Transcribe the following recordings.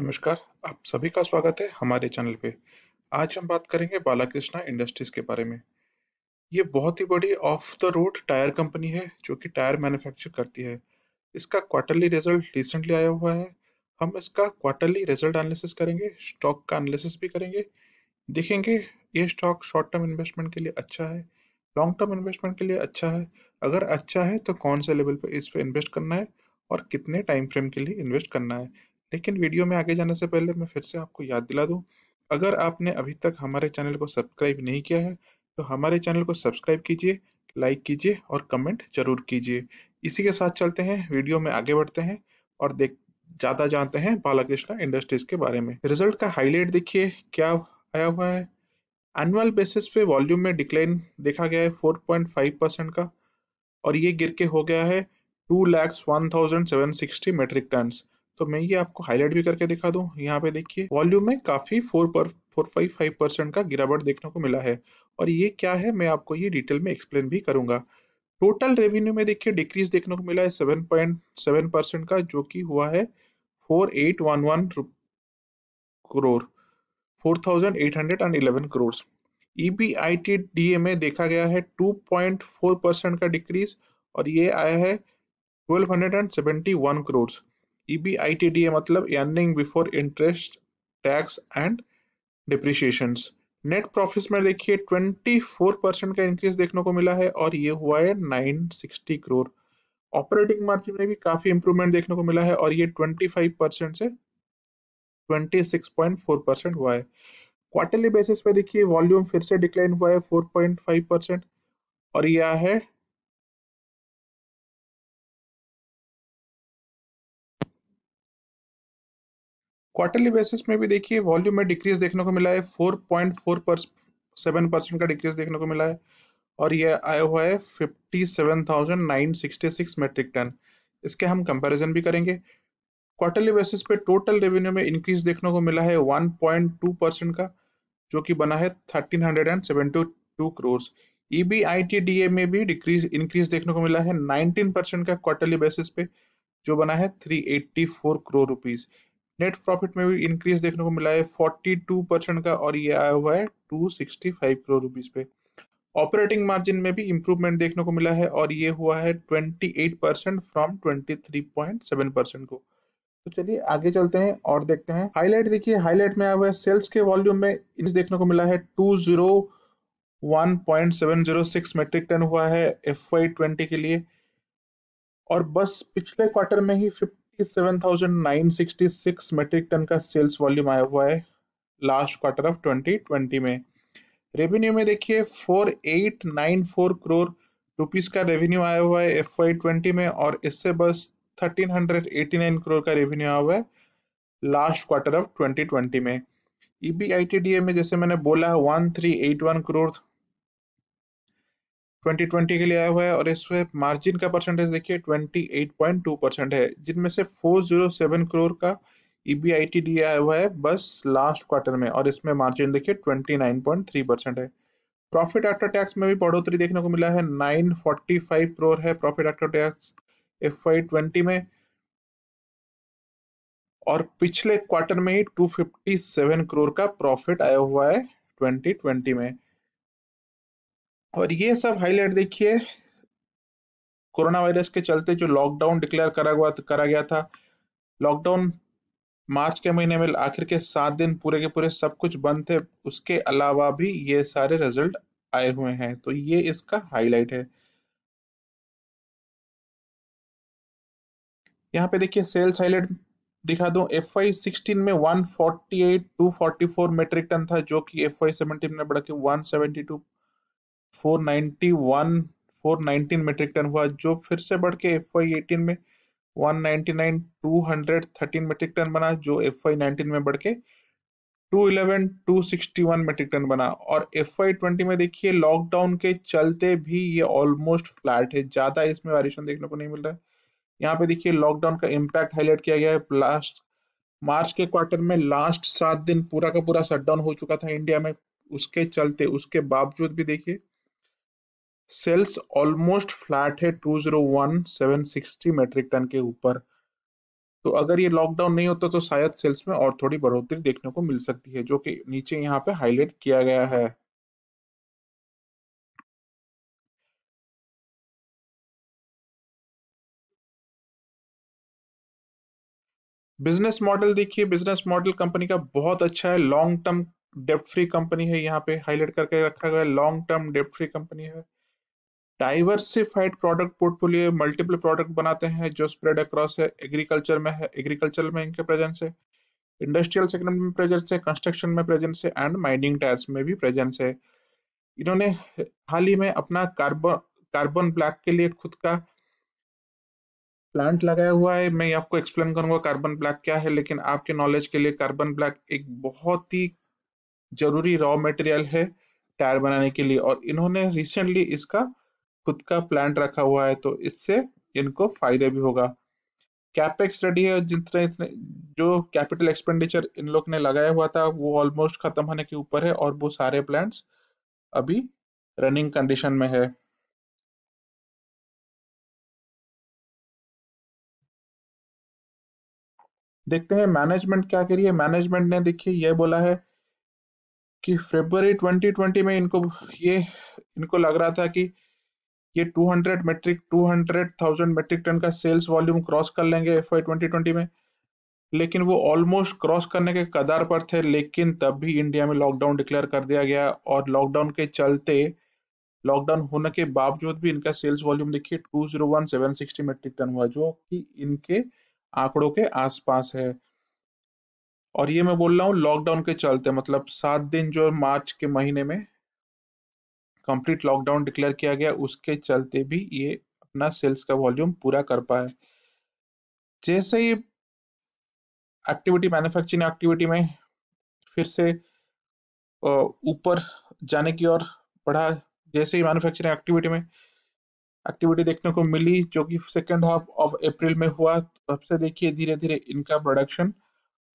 नमस्कार आप सभी का स्वागत है हमारे चैनल पे आज हम बात करेंगे बालाकृष्णा इंडस्ट्रीज के बारे में ये बहुत ही बड़ी off the road tyre company है जो कि टायर मैन्युफैक्चर करती है इसका क्वार्टरली रिजल्ट रिसेंटली आया हुआ है हम इसका क्वार्टरली रिजल्ट एनालिसिस करेंगे स्टॉक का एनालिसिस भी करेंगे देखेंगे ये स्टॉक शॉर्ट टर्म इन्वेस्टमेंट के लिए अच्छा है लॉन्ग टर्म इन्वेस्टमेंट के लिए अच्छा है अगर अच्छा है तो कौन से लेवल पे इस पर इन्वेस्ट करना है और कितने टाइम फ्रेम के लिए इन्वेस्ट करना है लेकिन वीडियो में आगे जाने से पहले मैं फिर से आपको याद दिला दूं अगर आपने अभी तक हमारे चैनल को सब्सक्राइब नहीं किया है तो हमारे चैनल को सब्सक्राइब कीजिए लाइक कीजिए और कमेंट जरूर कीजिए इसी के साथ चलते हैं वीडियो में आगे बढ़ते हैं और देख ज़्यादा जानते हैं बालाकृष्ण इंडस्ट्रीज के बारे में रिजल्ट का हाईलाइट देखिए क्या आया हुआ है एनुअल बेसिस पे वॉल्यूम में डिक्लाइन देखा गया है 4.5 परसेंट का और ये गिर के हो गया है two lakhs one thousand seven sixty metric ton तो मैं ये आपको हाईलाइट भी करके दिखा दूं यहाँ पे देखिए वॉल्यूम में काफी फोर पर फोर फाइव फाइव परसेंट का गिरावट देखने को मिला है और ये क्या है मैं आपको ये डिटेल में एक्सप्लेन भी करूंगा टोटल रेवेन्यू में देखिए डिक्रीज देखने को मिला है सेवन पॉइंट सेवन परसेंट का जो कि हुआ है four eight one one crore four thousand eight hundred and eleven crore ए में देखा गया है फोर परसेंट का डिक्रीज और ये आया है twelve hundred and seventy one crore EBITDA मतलब earning before interest tax and depreciation net profit में देखिए 24 परसेंट का इंक्रीज देखने को मिला है और ये हुआ है 960 करोड़ ऑपरेटिंग मार्जिन में भी काफी इंप्रूवमेंट देखने को मिला है और ये 25 परसेंट से 26.4 परसेंट हुआ है क्वार्टरली बेसिस पे देखिए वॉल्यूम फिर से डिक्लाइन हुआ है 4.5 परसेंट और यह है क्वार्टरली बेसिस में भी देखिए वॉल्यूम में डिक्रीज देखने को मिला है फोर पॉइंट फोर पर सेवन परसेंट का डिक्रीज देखने को मिला है और यह आया हुआ है fifty seven thousand nine sixty six metric ton इसके हम कंपैरिजन भी करेंगे क्वार्टरली बेसिस पे टोटल रेवेन्यू में इंक्रीज देखने को मिला है वन पॉइंट टू परसेंट का जो कि बना है thirteen hundred and seventy two crores E B I T D A में भी डिक्रीज इंक्रीज देखने को मिला है नाइनटीन परसेंट का क्वार्टरली बेसिस पे जो बना है three eighty four crore rupees net profit में भी इंक्रीज देखने को मिला है फोर्टी टू परसेंट का और ये आया हुआ है two sixty five crore rupees पे ऑपरेटिंग मार्जिन में भी इंप्रूवमेंट देखने को मिला है और ये हुआ है twenty eight percent from twenty three point seven percent को तो चलिए आगे चलते हैं और देखते हैं हाईलाइट देखिए हाईलाइट में आया हुआ है सेल्स के वॉल्यूम में इंक्रीज देखने को मिला है two zero zero one point seven six metric ton हुआ है एफ वाई ट्वेंटी के लिए और बस पिछले क्वार्टर में ही 57,966 मेट्रिक टन का सेल्स वॉल्यूम आया हुआ है लास्ट क्वार्टर ऑफ 2020 में रेवेन्यू में देखिए 4894 करोड़ रुपीस का रेवेन्यू आया हुआ है एफ ट्वेंटी में और इससे बस 1389 करोड़ का रेवेन्यू आया हुआ है लास्ट क्वार्टर ऑफ 2020 में ई e में जैसे मैंने बोला है वन करोड़ 2020 के लिए आया हुआ है और इसमें मार्जिन का परसेंटेज देखिए 28.2 परसेंट है जिनमें से 407 करोड़ का ईबीआईटी e दिया हुआ है बस लास्ट क्वार्टर में और इसमें मार्जिन देखिए 29.3 परसेंट है प्रॉफिट आफ्टर टैक्स में भी बढ़ोतरी देखने को मिला है 945 करोड़ है profit after tax F I में और पिछले क्वार्टर में ही टू करोड़ का प्रॉफिट आया हुआ है ट्वेंटी में और ये सब हाईलाइट देखिए कोरोना वायरस के चलते जो लॉकडाउन डिक्लेयर करा हुआ करा गया था लॉकडाउन मार्च के महीने में आखिर के सात दिन पूरे के पूरे सब कुछ बंद थे उसके अलावा भी ये सारे रिजल्ट आए हुए हैं तो ये इसका हाईलाइट है यहाँ पे देखिए सेल्स हाईलाइट दिखा दो एफ आई सिक्सटीन में 148 244 मेट्रिक टन था जो कि एफ आई सेवनटीन में बढ़ के टू फोर नाइनटी टन हुआ जो फिर से बढ़ के एफ वाई एटीन में 199 213 मेट्रिक टन बना जो एफ वाई नाइनटीन में बढ़ के 211 261 मेट्रिक टन बना और एफवाई ट्वेंटी में देखिए लॉकडाउन के चलते भी ये ऑलमोस्ट फ्लैट है ज्यादा इसमें वेरिएशन देखने को नहीं मिल रहा है यहाँ पे देखिए लॉकडाउन का इम्पैक्ट हाईलाइट किया गया है लास्ट मार्च के क्वार्टर में लास्ट सात दिन पूरा का पूरा शटडाउन हो चुका था इंडिया में उसके चलते उसके बावजूद भी देखिए सेल्स ऑलमोस्ट फ्लैट है two zero one seven sixty metric ton के ऊपर तो अगर ये लॉकडाउन नहीं होता तो शायद सेल्स में और थोड़ी बढ़ोतरी देखने को मिल सकती है जो कि नीचे यहाँ पे हाईलाइट किया गया है बिजनेस मॉडल देखिए बिजनेस मॉडल कंपनी का बहुत अच्छा है लॉन्ग टर्म डेप्ट फ्री कंपनी है यहाँ पे हाईलाइट करके रखा गया लॉन्ग टर्म डेप्ट फ्री कंपनी है diversified product portfolio multiple product बनाते हैं जो स्प्रेड अक्रॉस है एग्रीकल्चर में है एग्रीकल्चर में इनके प्रेजेंस है इंडस्ट्रियल सेगमेंट में प्रेजेंस है कंस्ट्रक्शन में प्रेजेंस है एंड माइनिंग टायर्स में भी प्रेजेंस है इन्होंने हाल ही में अपना कार्बन कार्बन ब्लैक के लिए खुद का प्लांट लगाया हुआ है मैं आपको एक्सप्लेन करूंगा कार्बन ब्लैक क्या है लेकिन आपके नॉलेज के लिए कार्बन ब्लैक एक बहुत ही जरूरी रॉ मटेरियल है टायर बनाने के लिए और इन्होंने रिसेंटली इसका खुद का प्लांट रखा हुआ है तो इससे इनको फायदे भी होगा कैपेक्स रेडी है जितने इतने जो कैपिटल एक्सपेंडिचर इन लोग ने लगाया हुआ था वो ऑलमोस्ट खत्म होने के ऊपर है और वो सारे प्लांट्स अभी रनिंग कंडीशन में है देखते हैं मैनेजमेंट क्या करिए मैनेजमेंट ने देखिए ये बोला है कि फरवरी 2020 में इनको ये इनको लग रहा था कि ये 200 मेट्रिक 200,000 मेट्रिक टन का सेल्स वॉल्यूम क्रॉस कर लेंगे एफ आई ट्वेंटी में लेकिन वो ऑलमोस्ट क्रॉस करने के कदार पर थे लेकिन तब भी इंडिया में लॉकडाउन डिक्लेयर कर दिया गया और लॉकडाउन के चलते लॉकडाउन होने के बावजूद भी इनका सेल्स वॉल्यूम देखिए two zero one seven sixty metric ton हुआ जो कि इनके आंकड़ों के आसपास है और ये मैं बोल रहा हूँ लॉकडाउन के चलते मतलब सात दिन जो मार्च के महीने में कंप्लीट लॉकडाउन डिक्लेयर किया गया उसके चलते भी ये अपना सेल्स का वॉल्यूम पूरा कर पाया जैसे ही एक्टिविटी मैन्युफैक्चरिंग एक्टिविटी में फिर से ऊपर जाने की ओर बढ़ा जैसे ही मैन्युफैक्चरिंग एक्टिविटी में एक्टिविटी देखने को मिली जो कि सेकेंड हाफ ऑफ अप्रैल में हुआ तब से देखिए धीरे धीरे इनका प्रोडक्शन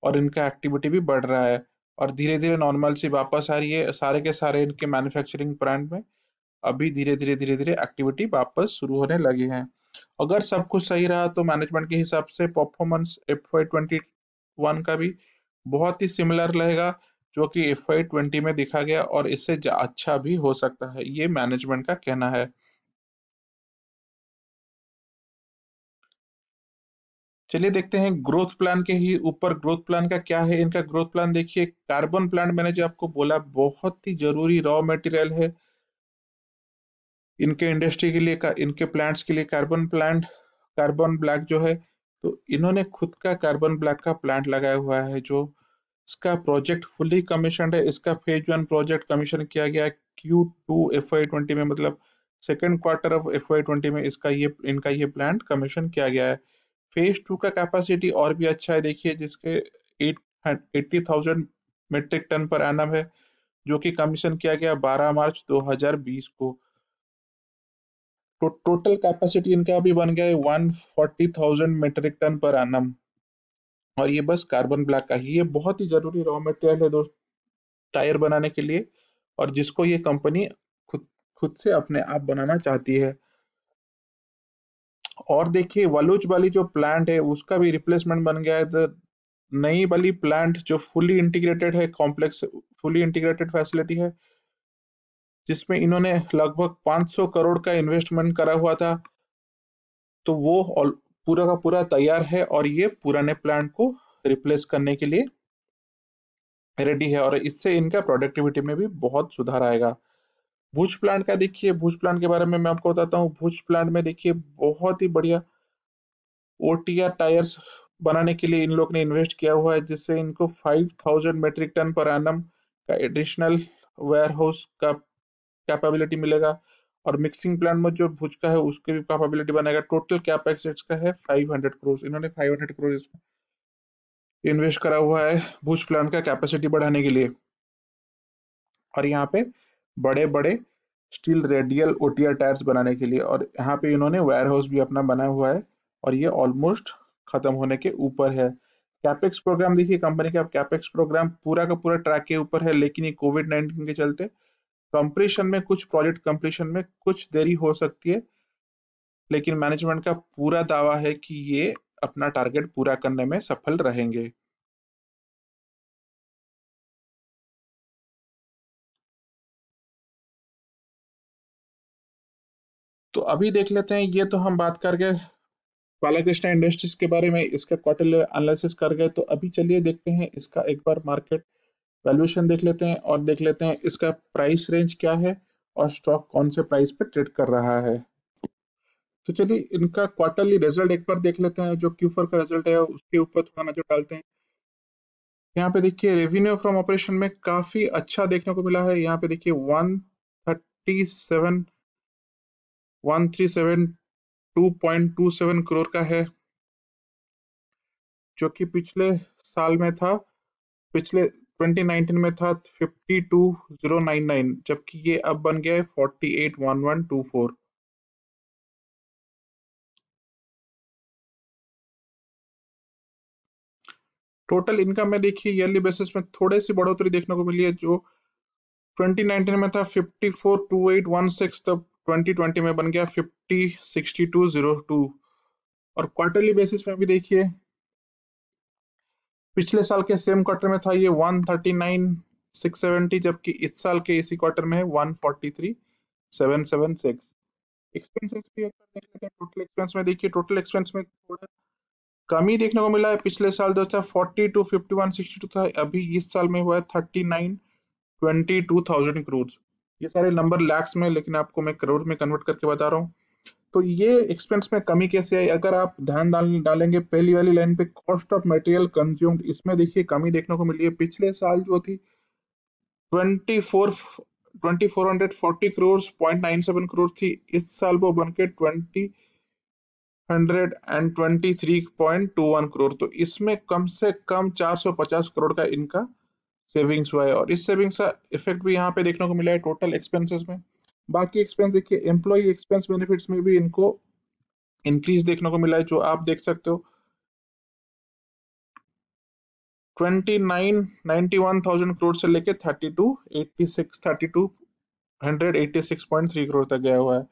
और इनका एक्टिविटी भी बढ़ रहा है और धीरे धीरे नॉर्मल सी वापस आ रही है सारे के सारे इनके मैन्युफैक्चरिंग प्लांट में अभी धीरे धीरे धीरे धीरे एक्टिविटी वापस शुरू होने लगी है अगर सब कुछ सही रहा तो मैनेजमेंट के हिसाब से performance F I twenty one का भी बहुत ही सिमिलर रहेगा जो कि एफ आई ट्वेंटी में दिखा गया और इससे अच्छा भी हो सकता है ये मैनेजमेंट का कहना है चलिए देखते हैं ग्रोथ प्लान के ही ऊपर ग्रोथ प्लान का क्या है इनका ग्रोथ प्लान देखिए कार्बन प्लांट मैंने जो आपको बोला बहुत ही जरूरी रॉ मटेरियल है इनके इंडस्ट्री के लिए इनके प्लांट्स के लिए कार्बन प्लांट कार्बन ब्लैक जो है तो इन्होंने खुद का कार्बन ब्लैक का प्लांट लगाया हुआ है जो इसका प्रोजेक्ट फुली कमीशन है इसका फेज वन प्रोजेक्ट कमीशन किया गया Q two F I twenty में मतलब second quarter of F I twenty में इसका ये इनका ये प्लांट कमीशन किया गया है फेज टू का कैपेसिटी और भी अच्छा है देखिए जिसके eighty thousand metric ton per annum है जो कि कमीशन किया गया 12 मार्च 2020 को तो टोटल कैपेसिटी इनका अभी बन गया है 140,000 मेट्रिक टन पर एनम और ये बस कार्बन ब्लैक का ही ये बहुत ही जरूरी रॉ मटेरियल है दोस्त टायर बनाने के लिए और जिसको ये कंपनी खुद खुद से अपने आप बनाना चाहती है और देखिए वलुच वाली जो प्लांट है उसका भी रिप्लेसमेंट बन गया है तो नई वाली प्लांट जो फुली इंटीग्रेटेड है कॉम्प्लेक्स फुली इंटीग्रेटेड फैसिलिटी है जिसमें इन्होंने लगभग 500 करोड़ का इन्वेस्टमेंट करा हुआ था तो वो पूरा का पूरा तैयार है और ये पुराने प्लांट को रिप्लेस करने के लिए रेडी है और इससे इनका प्रोडक्टिविटी में भी बहुत सुधार आएगा भूज प्लांट का देखिए भूज प्लांट के बारे में मैं आपको बताता हूँ भूज प्लांट में देखिए बहुत ही बढ़िया ओटीआर टायर्स बनाने के लिए इन लोग ने इन्वेस्ट किया हुआ है जिससे इनको 5000 मेट्रिक टन पर एनम का एडिशनल वेयर हाउस का कैपेबिलिटी मिलेगा और मिक्सिंग प्लांट में जो भुज का है उसके भी कैपेबिलिटी बनेगा टोटल कैपेक्स का है 500 करोड़ इन्होंने 500 करोड़ इसमें इन्वेस्ट करा हुआ है भुज प्लांट का कैपेसिटी बढ़ाने के लिए और यहाँ पे बड़े बड़े स्टील रेडियल ओटीआर टायर्स बनाने के लिए और यहाँ पे इन्होंने वायर हाउस भी अपना बना हुआ है और ये ऑलमोस्ट खत्म होने के ऊपर है कैपेक्स प्रोग्राम देखिए कंपनी का कैपेक्स प्रोग्राम पूरा का पूरा ट्रैक के ऊपर है लेकिन ये कोविड नाइन्टीन के चलते कंप्लीशन में कुछ प्रोजेक्ट कंप्लीशन में कुछ देरी हो सकती है लेकिन मैनेजमेंट का पूरा दावा है कि ये अपना टारगेट पूरा करने में सफल रहेंगे तो अभी देख लेते हैं ये तो हम बात कर गए बालाकृष्णा इंडस्ट्रीज के बारे में इसका क्वार्टरली एनालिसिस कर गए तो अभी चलिए देखते हैं इसका एक बार मार्केट वैल्यूएशन देख लेते हैं और देख लेते हैं इसका प्राइस रेंज क्या है और स्टॉक कौन से प्राइस पे ट्रेड कर रहा है तो चलिए इनका क्वार्टरली रिजल्ट एक बार देख लेते हैं जो क्यू का रिजल्ट है उसके ऊपर थोड़ा नजर डालते हैं यहाँ पे देखिए रेवेन्यू फ्रॉम ऑपरेशन में काफी अच्छा देखने को मिला है यहाँ पे देखिए one thirty seven one crore का है जो कि पिछले साल में था पिछले 2019 में था 52099 जबकि ये अब बन गया है 481124 टोटल इनकम में देखिए ईयरली बेसिस में थोड़े सी बढ़ोतरी देखने को मिली है जो 2019 में था 542816 तब 2020 में बन गया 506202 और क्वार्टरली बेसिस में भी देखिए पिछले साल के सेम क्वार्टर में था ये 139670 जबकि इस साल के इसी क्वार्टर में है 143776 एक्सपेंसेस भी अगर देख लेते हैं टोटल एक्सपेंस में देखिए टोटल एक्सपेंस में थोड़ा कमी देखने को मिला है पिछले साल जो था 40 टू 51 62 था अभी इस साल में हुआ है 39 22000 करोड़ ये सारे नंबर लैक्स में लेकिन आपको मैं करोड़ में कन्वर्ट करके बता रहा हूँ तो ये एक्सपेंस में कमी कैसे आई अगर आप ध्यान डालेंगे पहली वाली लाइन पे कॉस्ट ऑफ मटेरियल कंज्यूम्ड इसमें देखिए कमी देखने को मिली है पिछले साल जो थी twenty four twenty four hundred forty crore point nine seven crore थी इस साल वो बनके twenty hundred and twenty three point two one crore तो इसमें कम से कम चार सौ पचास करोड़ का इनका सेविंग्स हुआ है और इस सेविंग्स का इफेक्ट भी यहाँ पे देखने को मिला है टोटल एक्सपेंसेस में बाकी एक्सपेंस देखिए एम्प्लॉय एक्सपेंस बेनिफिट्स में भी इनको इंक्रीज देखने को मिला है जो आप देख सकते हो twenty nine ninety one thousand crore से लेके thirty two eighty six thirty two hundred eighty six point three crore तक गया हुआ है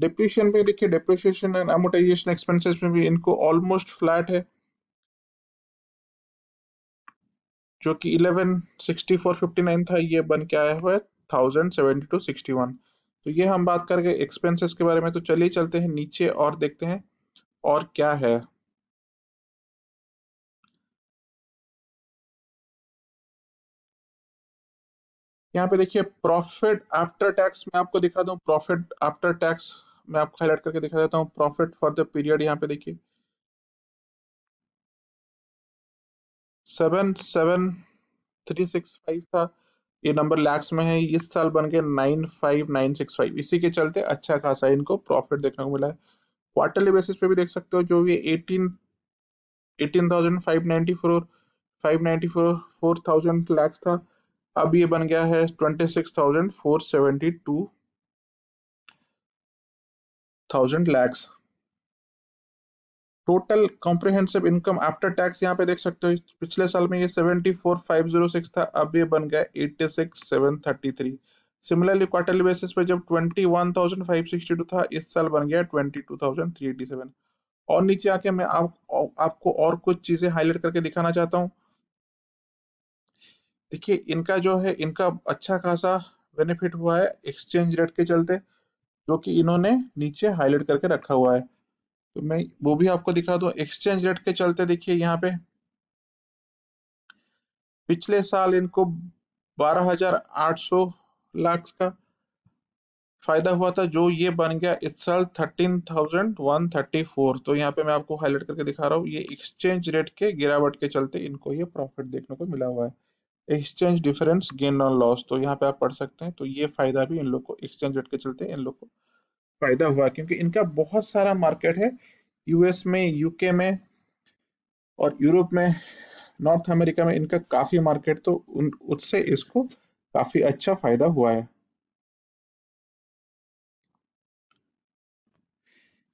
डिप्रिशन में देखिए डिप्रिशिएशन एंड एमोटाइजेशन एक्सपेंसेस में भी इनको ऑलमोस्ट फ्लैट है जो कि 1164.59 था ये बन के आया हुआ है thousand seventy two sixty one तो ये हम बात कर गए एक्सपेंसेस के बारे में तो चलिए चलते हैं नीचे और देखते हैं और क्या है यहाँ पे देखिए प्रॉफिट आफ्टर टैक्स मैं आपको दिखा दूँ प्रॉफिट आफ्टर टैक्स मैं आपको हाईलाइट करके दिखा देता हूँ प्रॉफिट फॉर द पीरियड यहाँ पे देखिए seven seven three six five था ये नंबर लैक्स में है इस साल बन के nine five nine six five इसी के चलते अच्छा खासा इनको प्रॉफिट देखने को मिला है क्वार्टरली बेसिस पे भी देख सकते हो जो ये eighteen eighteen thousand five ninety four five ninety four four thousand lakhs था अब ये बन गया है twenty six thousand four seventy two thousand lakhs total comprehensive income after tax यहाँ पे देख सकते हो पिछले साल में ये seventy four five zero six था अब ये बन गया eighty six seven thirty three similarly quarterly basis पे जब twenty one thousand five sixty to था इस साल बन गया twenty two thousand three eighty seven और नीचे आके मैं आप, आपको और कुछ चीजें हाईलाइट करके दिखाना चाहता हूँ देखिए इनका जो है इनका अच्छा खासा बेनिफिट हुआ है एक्सचेंज रेट के चलते जो कि इन्होंने नीचे हाईलाइट करके रखा हुआ है तो मैं वो भी आपको दिखा दू एक्सचेंज रेट के चलते देखिए यहाँ पे पिछले साल इनको 12,800 लाख का फायदा हुआ था जो ये बन गया इस साल 13,134 तो यहाँ पे मैं आपको हाईलाइट करके दिखा रहा हूँ ये एक्सचेंज रेट के गिरावट के चलते इनको ये प्रॉफिट देखने को मिला हुआ है एक्सचेंज डिफरेंस गेन और लॉस तो यहाँ पे आप पढ़ सकते हैं तो ये फायदा भी इन लोग को एक्सचेंज रेट के चलते इन लोग को फायदा हुआ क्योंकि इनका बहुत सारा मार्केट है यूएस में यूके में और यूरोप में नॉर्थ अमेरिका में इनका काफी मार्केट तो उन उससे इसको काफी अच्छा फायदा हुआ है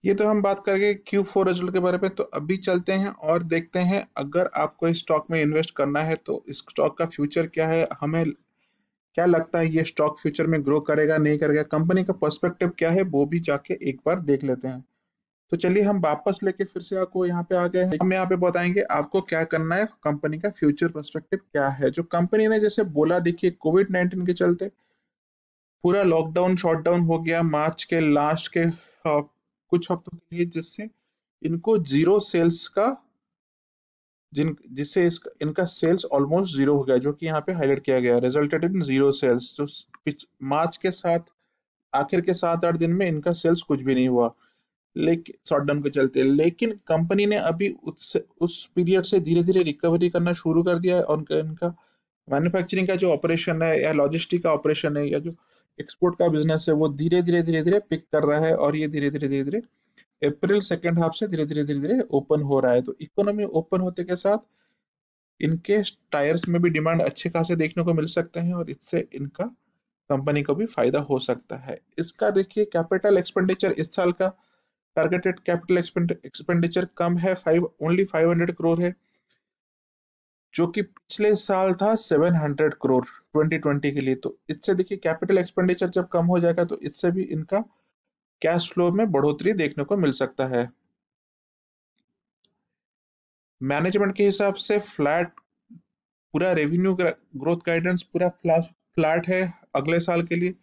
ये तो हम बात करके Q4 रिजल्ट के बारे में तो अभी चलते हैं और देखते हैं अगर आपको इस स्टॉक में इन्वेस्ट करना है तो इस स्टॉक का फ्यूचर क्या है हमें क्या लगता है ये स्टॉक फ्यूचर में ग्रो करेगा नहीं करेगा कंपनी का पर्सपेक्टिव क्या है वो भी जाके एक बार देख लेते हैं तो चलिए हम वापस लेके फिर से आपको यहाँ पे आ गए हैं हम यहाँ पे बताएंगे आपको क्या करना है कंपनी का फ्यूचर पर्सपेक्टिव क्या है जो कंपनी ने जैसे बोला देखिए कोविड नाइन्टीन के चलते पूरा लॉकडाउन शॉर्टडाउन हो गया मार्च के लास्ट के हाँ, कुछ हफ्तों के लिए जिससे इनको जीरो सेल्स का जिन जिससे इस इनका सेल्स ऑलमोस्ट जीरो हो गया जो कि यहाँ पे हाईलाइट किया गया रिजल्टेड इन जीरो सेल्स तो मार्च के साथ आखिर के सात आठ दिन में इनका सेल्स कुछ भी नहीं हुआ लेकिन शॉर्टडाउन के चलते लेकिन कंपनी ने अभी उस उस पीरियड से धीरे धीरे रिकवरी करना शुरू कर दिया है और इनका मैन्युफैक्चरिंग का जो ऑपरेशन है या लॉजिस्टिक का ऑपरेशन है या जो एक्सपोर्ट का बिजनेस है वो धीरे धीरे धीरे धीरे पिक कर रहा है और ये धीरे धीरे धीरे धीरे अप्रैल सेकेंड हाफ से धीरे धीरे धीरे धीरे ओपन हो रहा है तो इकोनॉमी ओपन होते के साथ इनके टायर्स में भी डिमांड अच्छे खासे देखने को मिल सकते हैं और इससे इनका कंपनी को भी फायदा हो सकता है इसका देखिए कैपिटल एक्सपेंडिचर इस साल का टारगेटेड कैपिटल एक्सपेंडिचर कम है five only five hundred crore है जो कि पिछले साल था seven hundred crore twenty twenty के लिए तो इससे देखिए कैपिटल एक्सपेंडिचर जब कम हो जाएगा तो इससे भी इनका कैश फ्लो में बढ़ोतरी देखने को मिल सकता है मैनेजमेंट के हिसाब से फ्लैट पूरा रेवेन्यू ग्रोथ गाइडेंस पूरा फ्लैट है अगले साल के लिए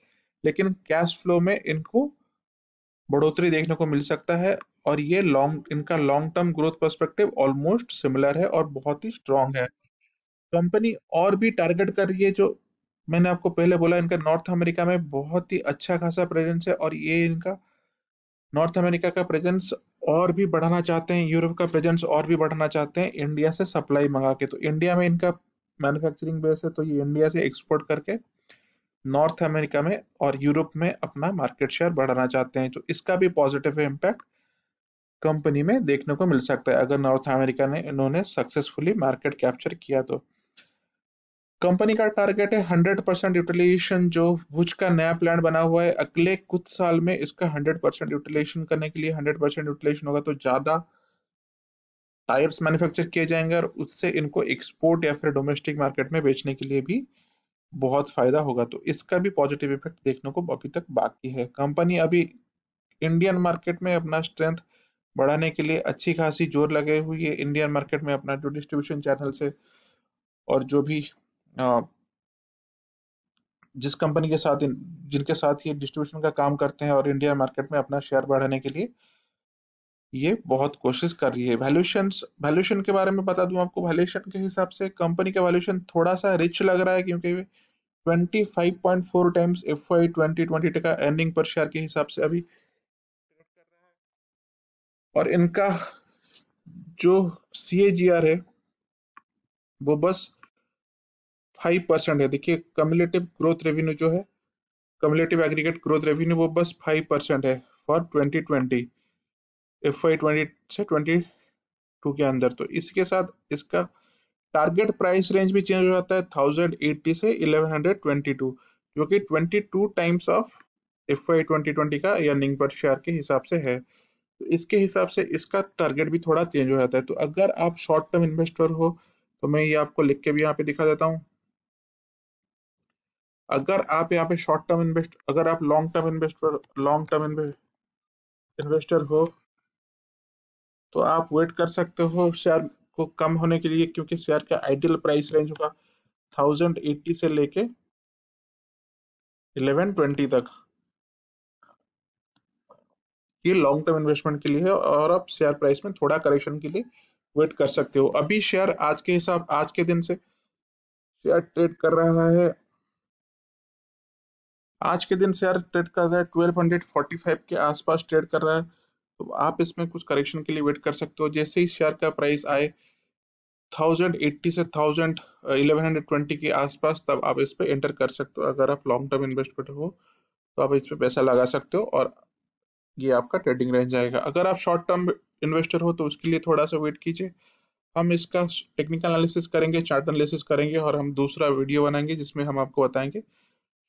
लेकिन कैश फ्लो में इनको बढ़ोतरी देखने को मिल सकता है और ये लॉन्ग इनका long term growth perspective almost similar है और बहुत ही स्ट्रांग है कंपनी और भी टारगेट कर रही है जो मैंने आपको पहले बोला इनका नॉर्थ अमेरिका में बहुत ही अच्छा खासा प्रेजेंस है और ये इनका नॉर्थ अमेरिका का प्रेजेंस और भी बढ़ाना चाहते हैं यूरोप का प्रेजेंस और भी बढ़ाना चाहते हैं इंडिया से सप्लाई मंगा के तो इंडिया में इनका मैन्युफैक्चरिंग बेस है तो ये इंडिया से एक्सपोर्ट करके नॉर्थ अमेरिका में और यूरोप में अपना मार्केट शेयर बढ़ाना चाहते हैं तो इसका भी पॉजिटिव इम्पैक्ट कंपनी में देखने को मिल सकता है अगर नॉर्थ अमेरिका ने इन्होंने सक्सेसफुली मार्केट कैप्चर किया तो कंपनी का टारगेट है हंड्रेड परसेंट यूटिलाइजेशन जो भुज का नया प्लांट बना हुआ है अगले कुछ साल में इसका हंड्रेड परसेंट यूटिलाइजेशन करने के लिए हंड्रेड परसेंट यूटिलाइजेशन होगा तो ज़्यादा टायर्स मैन्युफैक्चर किए जाएंगे और उससे इनको एक्सपोर्ट या फिर डोमेस्टिक मार्केट में बेचने के लिए भी बहुत फायदा होगा तो इसका भी पॉजिटिव इफेक्ट देखने को अभी तक बाकी है कंपनी अभी इंडियन मार्केट में अपना स्ट्रेंथ बढ़ाने के लिए अच्छी खासी जोर लगे हुई है इंडियन मार्केट में अपना जो डिस्ट्रीब्यूशन चैनल से और जो भी जिस कंपनी के साथ जिनके साथ ये डिस्ट्रीब्यूशन का काम करते हैं और इंडिया मार्केट में अपना शेयर बढ़ाने के लिए ये बहुत कोशिश कर रही है वैल्यूशन वैल्यूशन के बारे में बता दूं आपको वैल्यूशन के हिसाब से कंपनी का वैल्यूशन थोड़ा सा रिच लग रहा है क्योंकि 25.4 टाइम्स एफवाई 2020 का अर्निंग पर शेयर के हिसाब से अभी और इनका जो सीएजीआर है वो बस फाइव परसेंट है देखिए कम्युलेटिव ग्रोथ रेवेन्यू जो है कम्युलेटिव एग्रीगेट ग्रोथ रेवेन्यू वो बस फाइव परसेंट है for twenty twenty F I twenty से ट्वेंटी टू के अंदर तो इसके साथ इसका टारगेट प्राइस रेंज भी चेंज हो जाता है थाउजेंड एट्टी से इलेवन हंड्रेड ट्वेंटी टू जो कि twenty two times of F I twenty twenty का अर्निंग पर शेयर के हिसाब से है तो इसके हिसाब से इसका टारगेट भी थोड़ा चेंज हो जाता है तो अगर आप शॉर्ट टर्म इन्वेस्टर हो तो मैं ये आपको लिख के भी यहाँ पे दिखा देता हूँ अगर आप यहाँ पे शॉर्ट टर्म इन्वेस्ट अगर आप long term investor long term investor हो तो आप वेट कर सकते हो शेयर को कम होने के लिए क्योंकि शेयर का आइडियल प्राइस रेंज होगा थाउजेंड एट्टी से लेके इलेवन ट्वेंटी तक ये लॉन्ग टर्म इन्वेस्टमेंट के लिए है और आप शेयर प्राइस में थोड़ा करेक्शन के लिए वेट कर सकते हो अभी शेयर आज के हिसाब आज के दिन से शेयर ट्रेड कर रहा है आज के दिन शेयर ट्रेड कर रहा है ट्वेल्व हंड्रेड फोर्टी फाइव के आसपास ट्रेड कर रहा है तो आप इसमें कुछ करेक्शन के लिए वेट कर सकते हो जैसे ही शेयर का प्राइस आए थाउजेंड एट्टी से थाउजेंड इलेवन हंड्रेड ट्वेंटी के आसपास तब आप इस पर एंटर कर सकते हो अगर आप लॉन्ग टर्म इन्वेस्टमेंट हो तो आप इस पर पैसा लगा सकते हो और ये आपका ट्रेडिंग रेंज जाएगा अगर आप शॉर्ट टर्म इन्वेस्टर हो तो उसके लिए थोड़ा सा वेट कीजिए हम इसका टेक्निकल एनालिसिस करेंगे चार्ट एनालिसिस करेंगे और हम दूसरा वीडियो बनाएंगे जिसमें हम आपको बताएंगे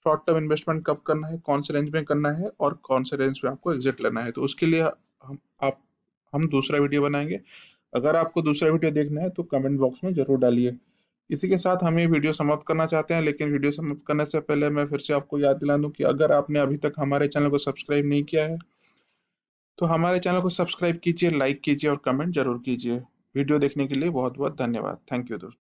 शॉर्ट टर्म इन्वेस्टमेंट कब करना है कौन से रेंज में करना है और कौन से रेंज में आपको एग्जिट लेना है तो उसके लिए हम आप हम दूसरा वीडियो बनाएंगे अगर आपको दूसरा वीडियो देखना है तो कमेंट बॉक्स में जरूर डालिए इसी के साथ हम ये वीडियो समाप्त करना चाहते हैं लेकिन वीडियो समाप्त करने से पहले मैं फिर से आपको याद दिला दूं कि अगर आपने अभी तक हमारे चैनल को सब्सक्राइब नहीं किया है तो हमारे चैनल को सब्सक्राइब कीजिए लाइक कीजिए और कमेंट जरूर कीजिए वीडियो देखने के लिए बहुत बहुत धन्यवाद थैंक यू दोस्तों